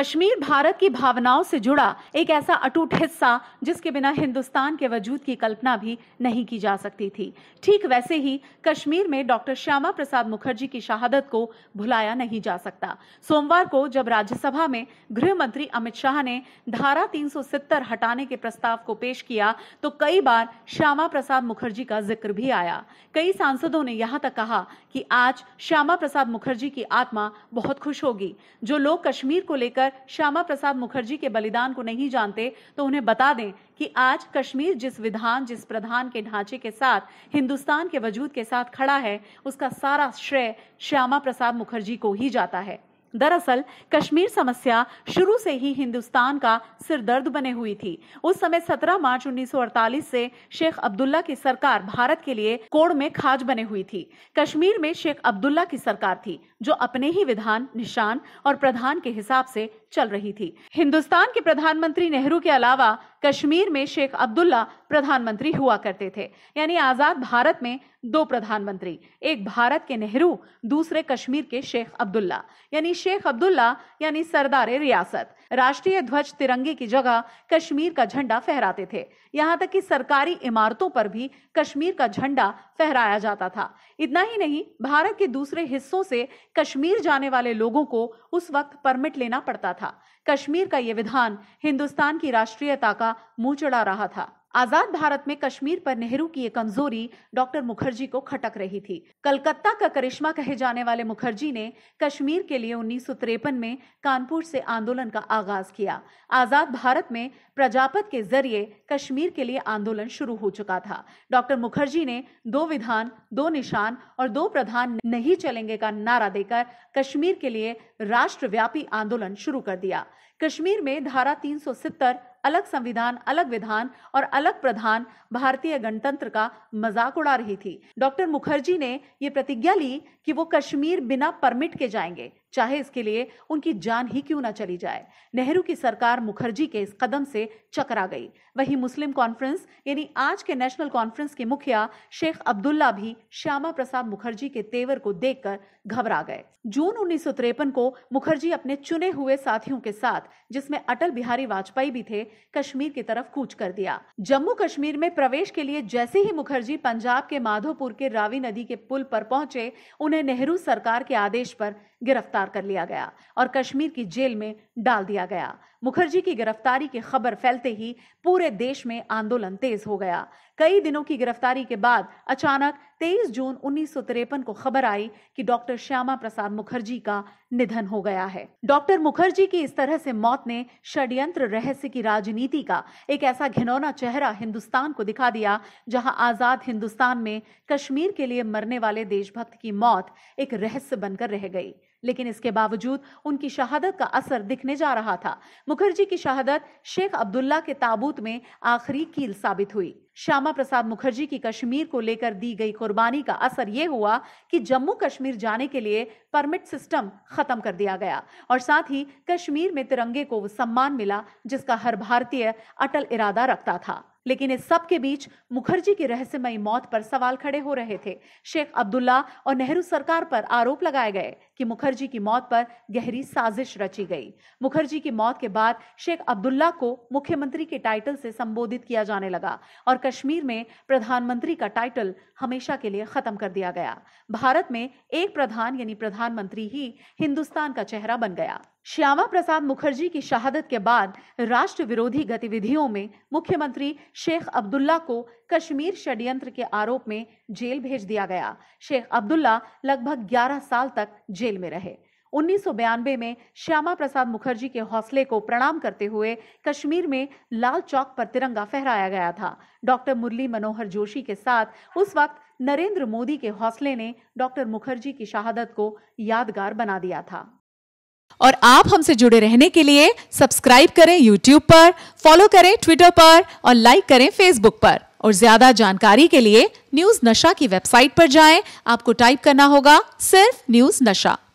कश्मीर भारत की भावनाओं से जुड़ा एक ऐसा अटूट हिस्सा जिसके बिना हिंदुस्तान के वजूद की कल्पना भी नहीं की जा सकती थी ठीक वैसे ही कश्मीर में डॉक्टर श्यामा प्रसाद मुखर्जी की शहादत को भुलाया नहीं जा सकता सोमवार को जब राज्यसभा में गृह मंत्री अमित शाह ने धारा 370 हटाने के प्रस्ताव को पेश किया तो कई बार श्यामा प्रसाद मुखर्जी का जिक्र भी आया कई सांसदों ने यहां तक कहा कि आज श्यामा प्रसाद मुखर्जी की आत्मा बहुत खुश होगी जो लोग कश्मीर को लेकर अगर श्यामा प्रसाद मुखर्जी के बलिदान को नहीं जानते तो उन्हें बता दें कि आज कश्मीर जिस विधान जिस प्रधान के ढांचे के साथ हिंदुस्तान के वजूद के साथ खड़ा है उसका सारा श्रेय श्यामा प्रसाद मुखर्जी को ही जाता है दरअसल कश्मीर समस्या शुरू से ही हिंदुस्तान का सिरदर्द बने हुई थी उस समय 17 मार्च 1948 से शेख अब्दुल्ला की सरकार भारत के लिए कोड़ में खाज बने हुई थी कश्मीर में शेख अब्दुल्ला की सरकार थी जो अपने ही विधान निशान और प्रधान के हिसाब से चल रही थी हिंदुस्तान के प्रधानमंत्री नेहरू के अलावा कश्मीर में शेख अब्दुल्ला प्रधानमंत्री हुआ करते थे यानी आज़ाद भारत में दो प्रधानमंत्री एक भारत के नेहरू दूसरे कश्मीर के शेख अब्दुल्ला यानी शेख अब्दुल्ला यानी सरदार रियासत राष्ट्रीय ध्वज तिरंगे की जगह कश्मीर का झंडा फहराते थे यहाँ तक कि सरकारी इमारतों पर भी कश्मीर का झंडा फहराया जाता था इतना ही नहीं भारत के दूसरे हिस्सों से कश्मीर जाने वाले लोगों को उस वक्त परमिट लेना पड़ता था कश्मीर का यह विधान हिंदुस्तान की राष्ट्रीयता का मुंह चढ़ा रहा था आजाद भारत में कश्मीर पर नेहरू की ये कमजोरी डॉक्टर मुखर्जी को खटक रही थी कलकत्ता का करिश्मा कहे जाने वाले मुखर्जी ने कश्मीर के लिए उन्नीस में कानपुर से आंदोलन का आगाज किया आजाद भारत में प्रजापत के जरिए कश्मीर के लिए आंदोलन शुरू हो चुका था डॉक्टर मुखर्जी ने दो विधान दो निशान और दो प्रधान नहीं चलेंगे का नारा देकर कश्मीर के लिए राष्ट्रव्यापी आंदोलन शुरू कर दिया कश्मीर में धारा 370 अलग संविधान अलग विधान और अलग प्रधान भारतीय गणतंत्र का मजाक उड़ा रही थी डॉक्टर मुखर्जी ने ये प्रतिज्ञा ली कि वो कश्मीर बिना परमिट के जाएंगे चाहे इसके लिए उनकी जान ही क्यों ना चली जाए नेहरू की सरकार मुखर्जी के इस कदम से चकरा गई वहीं मुस्लिम कॉन्फ्रेंस यानी आज के नेशनल कॉन्फ्रेंस के मुखिया शेख अब्दुल्ला भी श्यामा प्रसाद मुखर्जी के तेवर को देखकर घबरा गए जून उन्नीस को मुखर्जी अपने चुने हुए साथियों के साथ जिसमें अटल बिहारी वाजपेयी भी थे कश्मीर की तरफ कूच कर दिया जम्मू कश्मीर में प्रवेश के लिए जैसे ही मुखर्जी पंजाब के माधोपुर के रावी नदी के पुल पर पहुंचे उन्हें नेहरू सरकार के आदेश पर गिरफ्तार गिरफ्तार कर लिया गया और कश्मीर की जेल में डाल दिया गया मुखर्जी की गिरफ्तारी की खबर फैलते ही पूरे देश में आंदोलन तेज हो गया कई दिनों की गिरफ्तारी के बाद अचानक 23 जून उन्नीस को खबर आई कि डॉक्टर श्यामा प्रसाद मुखर्जी का निधन हो गया है डॉक्टर मुखर्जी की इस तरह से मौत ने षड्यंत्र रहस्य की राजनीति का एक ऐसा घिनौना चेहरा हिंदुस्तान को दिखा दिया जहां आजाद हिंदुस्तान में कश्मीर के लिए मरने वाले देशभक्त की मौत एक रहस्य बनकर रह गई लेकिन इसके बावजूद उनकी शहादत का असर दिखने जा रहा था मुखर्जी की शहादत शेख अब्दुल्ला के ताबूत में आखिरी कील साबित हुई श्यामा प्रसाद मुखर्जी की कश्मीर को लेकर दी गई कुर्बानी का असर ये हुआ कि जम्मू कश्मीर जाने के लिए परमिट सिस्टम खत्म कर दिया गया और साथ ही कश्मीर में तिरंगे को वो सम्मान मिला जिसका हर भारतीय अटल इरादा रखता था लेकिन इस सब के बीच मुखर्जी की रहस्यमय मौत पर सवाल खड़े हो रहे थे शेख अब्दुल्ला और नेहरू सरकार पर आरोप लगाए गए कि मुखर्जी की मौत पर गहरी साजिश रची गई मुखर्जी की मौत के बाद शेख अब्दुल्ला को मुख्यमंत्री के टाइटल से संबोधित किया जाने लगा और कश्मीर में प्रधानमंत्री का टाइटल हमेशा के लिए खत्म कर दिया गया भारत में एक प्रधान यानी प्रधानमंत्री ही हिंदुस्तान का चेहरा बन गया श्यामा प्रसाद मुखर्जी की शहादत के बाद राष्ट्र विरोधी गतिविधियों में मुख्यमंत्री शेख अब्दुल्ला को कश्मीर षड्यंत्र के आरोप में जेल भेज दिया गया शेख अब्दुल्ला लगभग 11 साल तक जेल में रहे उन्नीस में श्यामा प्रसाद मुखर्जी के हौसले को प्रणाम करते हुए कश्मीर में लाल चौक पर तिरंगा फहराया गया था डॉक्टर मुरली मनोहर जोशी के साथ उस वक्त नरेंद्र मोदी के हौसले ने डॉक्टर मुखर्जी की शहादत को यादगार बना दिया था और आप हमसे जुड़े रहने के लिए सब्सक्राइब करें यूट्यूब पर फॉलो करें ट्विटर पर और लाइक करें फेसबुक पर और ज्यादा जानकारी के लिए न्यूज नशा की वेबसाइट पर जाएं आपको टाइप करना होगा सिर्फ न्यूज नशा